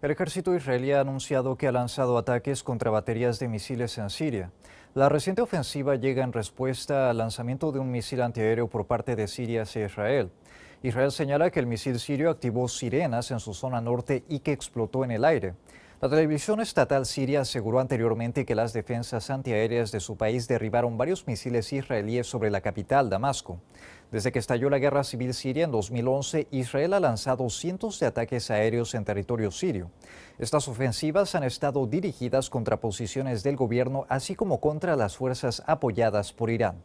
El ejército israelí ha anunciado que ha lanzado ataques contra baterías de misiles en Siria. La reciente ofensiva llega en respuesta al lanzamiento de un misil antiaéreo por parte de Siria hacia Israel. Israel señala que el misil sirio activó sirenas en su zona norte y que explotó en el aire. La televisión estatal siria aseguró anteriormente que las defensas antiaéreas de su país derribaron varios misiles israelíes sobre la capital, Damasco. Desde que estalló la guerra civil siria en 2011, Israel ha lanzado cientos de ataques aéreos en territorio sirio. Estas ofensivas han estado dirigidas contra posiciones del gobierno, así como contra las fuerzas apoyadas por Irán.